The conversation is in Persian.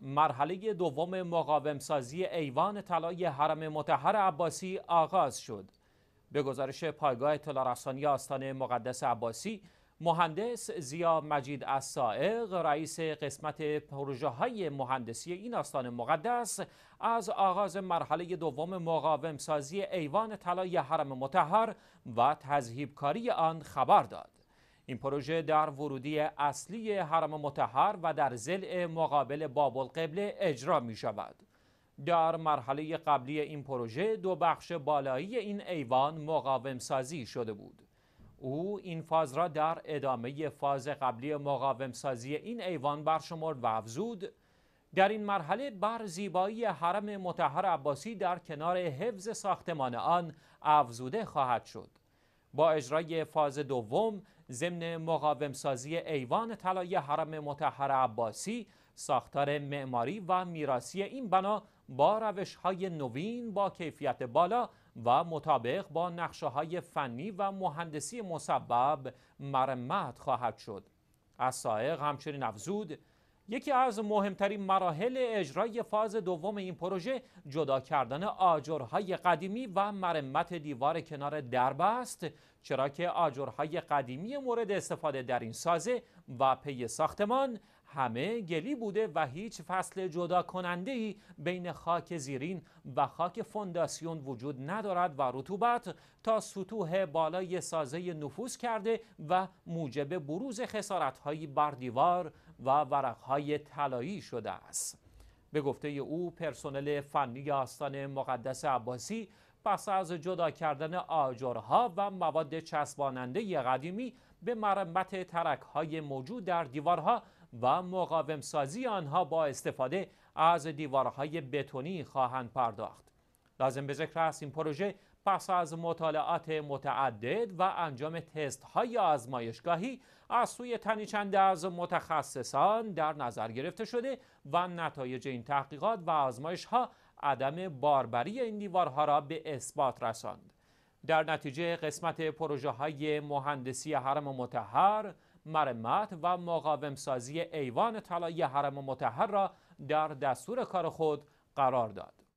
مرحله دوم مقاومسازی ایوان طلای حرم متحر عباسی آغاز شد. به گزارش پایگاه اطلاع رسانی آستانه مقدس عباسی، مهندس زیا مجید السائق رئیس قسمت پروژه های مهندسی این آستان مقدس از آغاز مرحله دوم مقاومسازی ایوان طلای حرم متحر و کاری آن خبر داد. این پروژه در ورودی اصلی حرم متحر و در زل مقابل باب القبله اجرا می شود. در مرحله قبلی این پروژه دو بخش بالایی این ایوان مقاوم سازی شده بود. او این فاز را در ادامه فاز قبلی مقاوم سازی این ایوان برشمرد و افزود در این مرحله بر زیبایی حرم متحر عباسی در کنار حفظ ساختمان آن افزوده خواهد شد. با اجرای فاز دوم ضمن مقاومسازی ایوان طلای حرم متحر عباسی ساختار معماری و میراسی این بنا با روش های نوین با کیفیت بالا و مطابق با نقشه های فنی و مهندسی مسبب مرمت خواهد شد از سائق همچنین افزود یکی از مهمترین مراحل اجرای فاز دوم این پروژه جدا کردن آجرهای قدیمی و مرمت دیوار کنار درب است چرا که آجرهای قدیمی مورد استفاده در این سازه و پی ساختمان همه گلی بوده و هیچ فصل جدا کننده ای بین خاک زیرین و خاک فونداسیون وجود ندارد و رطوبت تا سطوح بالای سازه نفوذ کرده و موجب بروز خسارتهایی بر دیوار و ورقهای طلایی شده است به گفته او پرسنل فنی آستان مقدس عباسی پس از جدا کردن آجرها و مواد چسباننده قدیمی به مرمت ترکهای موجود در دیوارها و مقاومسازی آنها با استفاده از دیوارهای بتونی خواهند پرداخت. لازم به ذکر است این پروژه پس از مطالعات متعدد و انجام تست های آزمایشگاهی از سوی تنی چند از متخصصان در نظر گرفته شده و نتایج این تحقیقات و آزمایش ها عدم باربری این دیوارها را به اثبات رساند. در نتیجه قسمت پروژه های مهندسی حرم متحر مرمت و سازی ایوان طلایی حرم متحر را در دستور کار خود قرار داد.